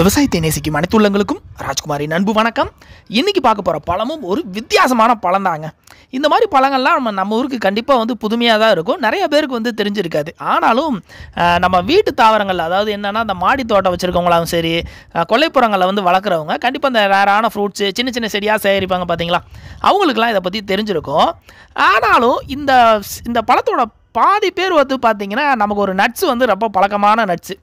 விவசாயத்தை நேசிக்கும் அனைத்து உள்ளங்களுக்கும் ராஜ்குமாரின் அன்பு வணக்கம் இன்றைக்கி பார்க்க போகிற பழமும் ஒரு வித்தியாசமான பழம் தாங்க இந்த மாதிரி பழங்கள்லாம் நம்ம நம்ம ஊருக்கு கண்டிப்பாக வந்து புதுமையாக தான் இருக்கும் நிறைய பேருக்கு வந்து தெரிஞ்சிருக்காது ஆனாலும் நம்ம வீட்டு தாவரங்கள் அதாவது என்னென்னா அந்த மாடி தோட்டம் வச்சுருக்கவங்களாவும் சரி கொள்ளைப்புறங்களில் வந்து வளர்க்குறவங்க கண்டிப்பாக இந்த ரேரான ஃப்ரூட்ஸு சின்ன சின்ன செடியாக சேகரிப்பாங்க பார்த்தீங்களா அவங்களுக்குலாம் இதை பற்றி தெரிஞ்சிருக்கும் ஆனாலும் இந்த இந்த பழத்தோட பாதி பேர் வந்து பார்த்திங்கன்னா நமக்கு ஒரு நட்ஸு வந்து ரொம்ப பழக்கமான நட்ஸு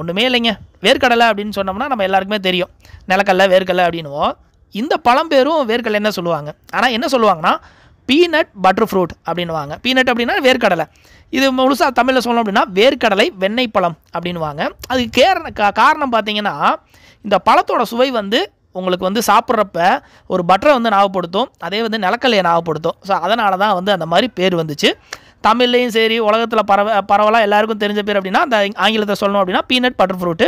ஒன்றுமே இல்லைங்க வேர்க்கடலை அப்படின்னு சொன்னோம்னா நம்ம எல்லாருக்குமே தெரியும் நிலக்கடலை வேர்க்கடலை அப்படின்னுவோம் இந்த பழம் பேரும் வேர்க்கடலை என்ன சொல்லுவாங்க ஆனால் என்ன சொல்லுவாங்கன்னா பீனட் பட்டர் ஃப்ரூட் அப்படின்வாங்க பீனட் அப்படின்னா வேர்க்கடலை இது முழுசாக தமிழில் சொல்லணும் அப்படின்னா வேர்க்கடலை வெண்ணெய் பழம் அப்படின்வாங்க அதுக்கு கேரண காரணம் பார்த்தீங்கன்னா இந்த பழத்தோட சுவை வந்து உங்களுக்கு வந்து சாப்பிட்றப்ப ஒரு பட்டரை வந்து ஞாபகப்படுத்தும் அதே வந்து நிலக்கல்லையை ஞாபகப்படுத்தும் ஸோ அதனால தான் வந்து அந்த மாதிரி பேர் வந்துச்சு தமிழ்லையும் சரி உலகத்தில் பரவ பரவலாக எல்லாருக்கும் தெரிஞ்ச பேர் அப்படின்னா அந்த ஆங்கிலத்தை சொல்லணும் அப்படின்னா பீனட் பட்டர் ஃப்ரூட்டு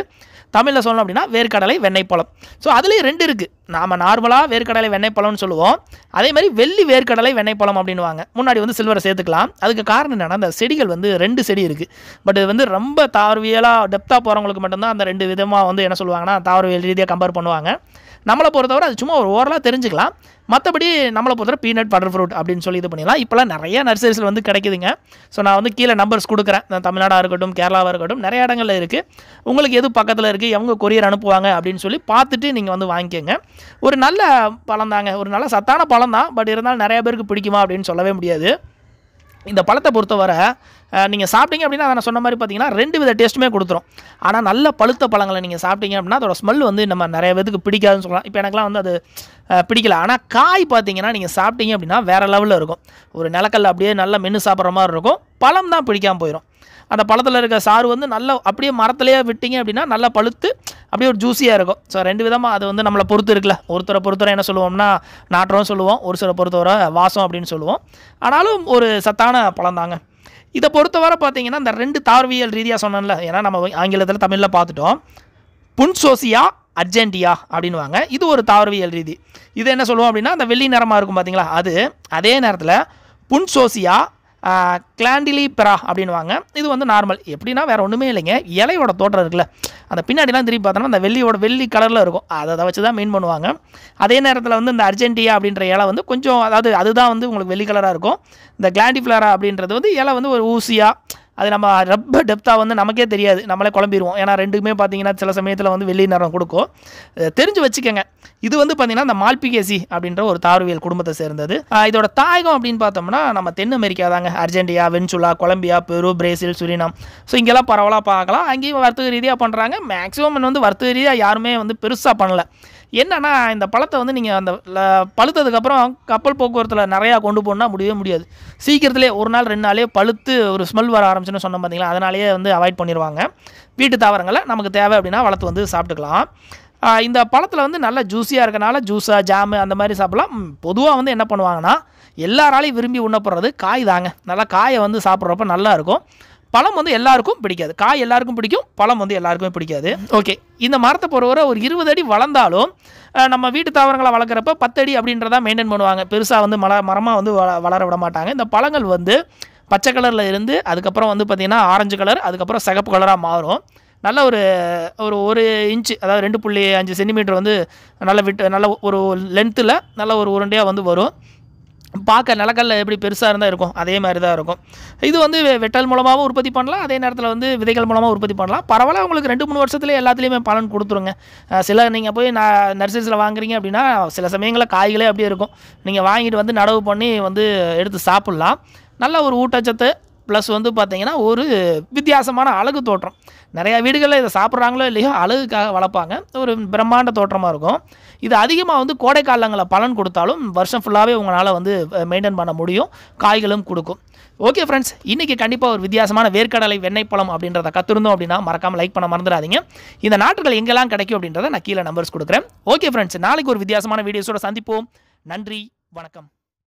தமிழில் சொல்லணும் அப்படின்னா வேர்க்கடலை வெண்ணெய்ப்பழம் ஸோ அதுலேயும் ரெண்டு இருக்குது நாம் நார்மலாக வேர்க்கடலை வெண்ணெய்ப்பழம்னு சொல்லுவோம் அதே மாதிரி வெள்ளி வேர்க்கடலை வெண்ணெய்ப்பழம் அப்படின்வாங்க முன்னாடி வந்து சில்வரை சேர்த்துக்கலாம் அதுக்கு காரணம் என்னென்னா அந்த செடிகள் வந்து ரெண்டு செடி இருக்குது பட் இது வந்து ரொம்ப தாவரவியலாக டெப்த்தாக போகிறவங்களுக்கு மட்டும்தான் அந்த ரெண்டு விதமாக வந்து என்ன சொல்லுவாங்கன்னா தாவரவியல் ரீதியாக கம்பேர் பண்ணுவாங்க நம்மளை பொறுத்தவரை அது சும்மா ஒரு ஓரலாக தெரிஞ்சுக்கலாம் மற்றபடி நம்மளை பொறுத்தவரை பீனட் பட்டர் ஃப்ரூட் அப்படின்னு சொல்லி இது பண்ணிடலாம் இப்போலாம் நிறைய நர்சரிஸில் வந்து கிடைக்குதுங்க ஸோ நான் வந்து கீழே நம்பர்ஸ் கொடுக்குறேன் தமிழ்நாடாக இருக்கட்டும் கேரளாவாக இருக்கட்டும் நிறைய இடங்களில் இருக்குது உங்களுக்கு எது பக்கத்தில் இருக்குது எவங்க கொரியர் அனுப்புவாங்க அப்படின்னு சொல்லி பார்த்துட்டு நீங்கள் வந்து வாங்கிக்கோங்க ஒரு நல்ல பழம் தாங்க ஒரு நல்ல சத்தான பழம் தான் பட் இருந்தாலும் நிறைய பேருக்கு பிடிக்குமா அப்படின்னு சொல்லவே முடியாது இந்த பழத்தை பொறுத்தவரை நீங்கள் சாப்பிட்டீங்க அப்படின்னா நான் சொன்ன மாதிரி பார்த்தீங்கன்னா ரெண்டு வித டேஸ்ட்டுமே கொடுத்துரும் ஆனால் நல்ல பழுத்த பழங்களை நீங்கள் சாப்பிட்டீங்க அப்படின்னா அதோட ஸ்மெல் வந்து நம்ம நிறைய பேருக்கு பிடிக்காதுன்னு சொல்லலாம் இப்போ எனக்குலாம் வந்து அது பிடிக்கல ஆனால் காய் பார்த்தீங்கன்னா நீங்கள் சாப்பிட்டீங்க அப்படின்னா வேறு லெவலில் இருக்கும் ஒரு நிலக்கல்ல அப்படியே நல்ல மென்று சாப்பிட்ற மாதிரி இருக்கும் பழம் தான் பிடிக்காமல் போயிடும் அந்த பழத்தில் இருக்க சாறு வந்து நல்ல அப்படியே மரத்துலேயே விட்டிங்க அப்படின்னா நல்லா பழுத்து அப்படியே ஒரு ஜூஸியாக இருக்கும் ஸோ ரெண்டு விதமாக அது வந்து நம்மளை பொறுத்து இருக்குல்ல ஒருத்தரை பொறுத்தவரை என்ன சொல்லுவோம்னா நாட்டுறோம் சொல்லுவோம் ஒரு சில பொறுத்தவரை வாசம் அப்படின்னு சொல்லுவோம் ஆனாலும் ஒரு சத்தான பழம் தாங்க இதை பொறுத்தவரை பார்த்தீங்கன்னா இந்த ரெண்டு தார்வியல் ரீதியாக சொன்னோம்ல ஏன்னா நம்ம ஆங்கிலத்தில் தமிழில் பார்த்துட்டோம் புன்சோசியா அர்ஜென்டியா அப்படின்வாங்க இது ஒரு தாவரவியல் ரீதி இது என்ன சொல்லுவோம் அப்படின்னா அந்த வெள்ளி நிறமாக இருக்கும் பார்த்தீங்களா அது அதே நேரத்தில் புன்சோசியா கிளாண்டிலி பெரா அப்படின்வாங்க இது வந்து நார்மல் எப்படின்னா வேறு ஒன்றுமே இல்லைங்க இலையோட தோற்றம் இருக்குல்ல அந்த பின்னாடிலாம் திருப்பி பார்த்தோம்னா அந்த வெள்ளியோட வெள்ளி கலரில் இருக்கும் அதை அதை வச்சு தான் மீன் பண்ணுவாங்க அதே நேரத்தில் வந்து இந்த அர்ஜென்டியா அப்படின்ற இலை வந்து கொஞ்சம் அதாவது அதுதான் வந்து உங்களுக்கு வெள்ளி கலராக இருக்கும் இந்த கிளாண்டி ஃப்ளாரா அப்படின்றது வந்து இலை வந்து ஒரு ஊசியாக அது நம்ம ரொம்ப டெப்த்தாக வந்து நமக்கே தெரியாது நம்மளே குழம்பிடுவோம் ஏன்னா ரெண்டுமே பார்த்தீங்கன்னா சில சமயத்தில் வந்து வெள்ளி நேரம் கொடுக்கும் தெரிஞ்சு வச்சுக்கோங்க இது வந்து பார்த்தீங்கன்னா இந்த மால்பிகேசி அப்படின்ற ஒரு தாருவியல் குடும்பத்தை சேர்ந்தது இதோட தாயகம் அப்படின்னு பார்த்தோம்னா நம்ம தென் அமெரிக்கா தாங்க Argentina Venezuela Colombia Peru Brazil Suriname so இங்கெல்லாம் பரவலாக பார்க்கலாம் அங்கேயும் வர்த்தக ரீதியாக பண்ணுறாங்க மேக்ஸிமம் வந்து வர்த்தக ரீதியாக யாருமே வந்து பெருசாக பண்ணலை என்னென்னா இந்த பழத்தை வந்து நீங்கள் அந்த பழுத்ததுக்கப்புறம் கப்பல் போக்குவரத்தில் நிறையா கொண்டு போனால் முடியவே முடியாது சீக்கிரத்துலேயே ஒரு நாள் ரெண்டு நாளே பழுத்து ஒரு ஸ்மெல் வர ஆரம்பிச்சுன்னு சொன்னோம் பார்த்தீங்களா அதனாலேயே வந்து அவாய்ட் பண்ணிடுவாங்க வீட்டு தாவரங்களை நமக்கு தேவை அப்படின்னா வளர்த்து வந்து சாப்பிட்டுக்கலாம் இந்த பழத்தில் வந்து நல்லா ஜூஸியாக இருக்கனால ஜூஸாக ஜாமு அந்த மாதிரி சாப்பிட்லாம் பொதுவாக வந்து என்ன பண்ணுவாங்கன்னா எல்லாராலையும் விரும்பி உண்ணப்படுறது காய் தாங்க நல்லா காயை வந்து சாப்பிட்றப்ப நல்லாயிருக்கும் பழம் வந்து எல்லாருக்கும் பிடிக்காது காய் எல்லாருக்கும் பிடிக்கும் பழம் வந்து எல்லாருக்குமே பிடிக்காது ஓகே இந்த மரத்தை பொறுவரை ஒரு இருபது அடி வளர்ந்தாலும் நம்ம வீட்டு தாவரங்களை வளர்க்குறப்ப பத்தடி அப்படின்றத மெயின்டைன் பண்ணுவாங்க பெருசாக வந்து மல மரமாக வந்து வளர விட மாட்டாங்க இந்த பழங்கள் வந்து பச்சை கலரில் இருந்து அதுக்கப்புறம் வந்து பார்த்திங்கன்னா ஆரஞ்சு கலர் அதுக்கப்புறம் சிகப்பு கலராக மாறும் நல்ல ஒரு ஒரு ஒரு இன்ச்சு அதாவது ரெண்டு புள்ளி அஞ்சு சென்டிமீட்டர் வந்து நல்ல விட்டு நல்ல ஒரு லென்த்தில் நல்ல ஒரு உருண்டையாக வந்து வரும் பார்க்க நிலக்கல்ல எப்படி பெருசாக இருந்தால் இருக்கும் அதே மாதிரி தான் இருக்கும் இது வந்து வெட்டல் மூலமாகவும் உற்பத்தி பண்ணலாம் அதே நேரத்தில் வந்து விதைகள் மூலமாக உற்பத்தி பண்ணலாம் பரவாயில்ல உங்களுக்கு ரெண்டு மூணு வருஷத்துலேயே எல்லாத்துலேயுமே பலன் கொடுத்துருங்க சில நீங்கள் போய் நான் நர்சரிஸில் வாங்குறீங்க அப்படின்னா சில சமயங்களில் காய்களே அப்படியே இருக்கும் நீங்கள் வாங்கிட்டு வந்து நடவு பண்ணி வந்து எடுத்து சாப்பிட்லாம் நல்ல ஒரு ஊட்டச்சத்து ப்ளஸ் வந்து பார்த்திங்கன்னா ஒரு வித்தியாசமான அழகு தோற்றம் நிறையா வீடுகளில் இதை சாப்பிட்றாங்களோ இல்லையோ அழகுக்காக வளர்ப்பாங்க ஒரு பிரம்மாண்ட தோற்றமாக இருக்கும் இது அதிகமாக வந்து கோடை காலங்களில் பலன் கொடுத்தாலும் வருஷம் ஃபுல்லாகவே உங்களால் வந்து மெயின்டைன் பண்ண முடியும் காய்களும் கொடுக்கும் ஓகே ஃப்ரெண்ட்ஸ் இன்றைக்கி கண்டிப்பாக ஒரு வித்தியாசமான வேர்க்கடலை வெண்ணெய் பழம் அப்படின்றத கற்றுருந்தோம் அப்படின்னா மறக்காமல் லைக் பண்ண மறந்துடாதீங்க இந்த நாட்டுகள் எங்கெல்லாம் கிடைக்கும் அப்படின்றத நான் கீழே நம்பர்ஸ் கொடுக்குறேன் ஓகே ஃப்ரெண்ட்ஸ் நாளைக்கு ஒரு வித்தியாசமான வீடியோஸோட சந்திப்போம் நன்றி வணக்கம்